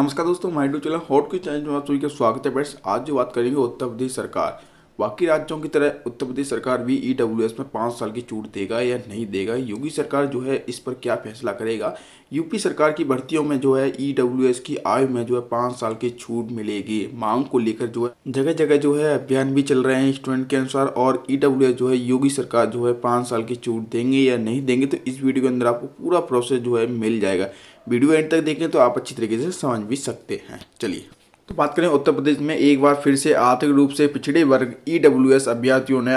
नमस्कार दोस्तों माइडू चला हॉट के चैनल में आप सभी का स्वागत है बैट्स आज जो बात करेंगे उत्तर प्रदेश सरकार बाकी राज्यों की तरह उत्तर प्रदेश सरकार भी ई e में पाँच साल की छूट देगा या नहीं देगा योगी सरकार जो है इस पर क्या फैसला करेगा यूपी सरकार की भर्तियों में जो है ई e की आयु में जो है पाँच साल की छूट मिलेगी मांग को लेकर जो है जगह जगह जो है अभियान भी चल रहे हैं स्टूडेंट के अनुसार और ई e जो है योगी सरकार जो है पाँच साल की छूट देंगे या नहीं देंगे तो इस वीडियो के अंदर आपको पूरा प्रोसेस जो है मिल जाएगा वीडियो एंड तक देखें तो आप अच्छी तरीके से समझ भी सकते हैं चलिए तो बात करें उत्तर प्रदेश में एक बार फिर से आर्थिक रूप से पिछड़े वर्ग ई e डब्ल्यू एस अभ्यर्थियों ने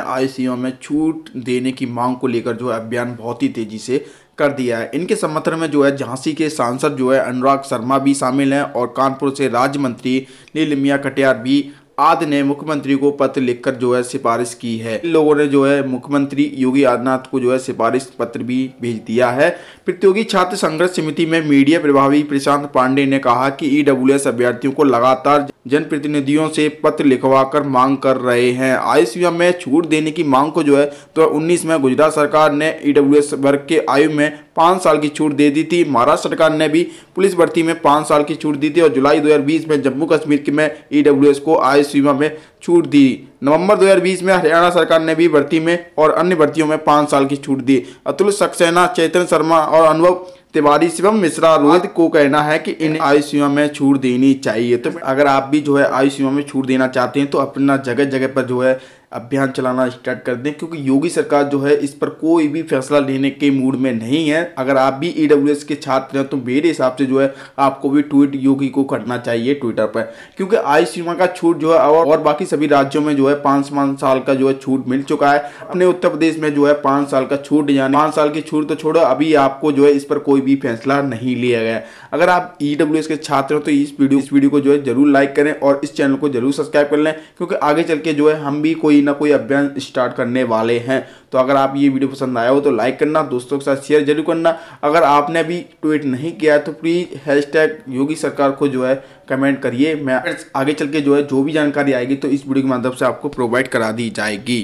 ओ में छूट देने की मांग को लेकर जो है अभियान बहुत ही तेजी से कर दिया है इनके समर्थन में जो है झांसी के सांसद जो है अनुराग शर्मा भी शामिल हैं और कानपुर से राज्य मंत्री नीलमिया कटियार भी आदि ने मुख्यमंत्री को पत्र लिखकर जो है सिफारिश की है इन लोगों ने जो है मुख्यमंत्री योगी आदित्यनाथ को जो है सिफारिश पत्र भी भेज दिया है प्रतियोगी छात्र संघर्ष समिति में मीडिया प्रभावी प्रशांत पांडे ने कहा कि ईडब्ल्यूएस e अभ्यर्थियों को लगातार जनप्रतिनिधियों से पत्र लिखवाकर मांग कर रहे हैं आयु में छूट देने की मांग को जो है तो 19 में गुजरात सरकार ने ईडब्ल्यूएस e वर्ग के आयु में पाँच साल की छूट दे दी थी महाराष्ट्र सरकार ने भी पुलिस भर्ती में पाँच साल की छूट दी थी और जुलाई 2020 में जम्मू कश्मीर में ईडब्ल्यूएस e को आयु सीमा में छूट दी नवंबर 2020 में हरियाणा सरकार ने भी भर्ती में और अन्य भर्तियों में पाँच साल की छूट दी अतुल सक्सेना चैतन शर्मा और अनुभव तिवारी शिवम मिश्रा रोहित को कहना है कि इन आयु सीमा में छूट देनी चाहिए तो अगर आप भी जो है आयु सीमा में छूट देना चाहते हैं तो अपना जगह जगह पर जो है अभियान चलाना स्टार्ट कर दें क्योंकि योगी सरकार जो है इस पर कोई भी फैसला लेने के मूड में नहीं है अगर आप भी ई e के छात्र हैं तो मेरे हिसाब से जो है आपको भी ट्वीट योगी को करना चाहिए ट्विटर पर क्योंकि आयु सीमा का छूट जो है और बाकी सभी राज्यों में जो है पाँच पाँच साल का जो है छूट मिल चुका है अपने उत्तर प्रदेश में जो है पाँच साल का छूट यानी पाँच साल की छूट तो छोड़ो अभी आपको जो है इस पर कोई भी फैसला नहीं लिया गया अगर आप ई e के छात्र हो तो इस वीडियो इस वीडियो को जो है जरूर लाइक करें और इस चैनल को जरूर सब्सक्राइब कर लें क्योंकि आगे चल के जो है हम भी कोई ना कोई अभियान स्टार्ट करने वाले हैं तो अगर आप ये वीडियो पसंद आया हो तो लाइक करना दोस्तों के साथ शेयर जरूर करना अगर आपने अभी ट्वीट नहीं किया तो प्लीज़ हैश टैग योगी सरकार को जो है कमेंट करिए मैं आगे चल के जो है जो भी जानकारी आएगी तो इस वीडियो के माध्यम से आपको प्रोवाइड करा दी जाएगी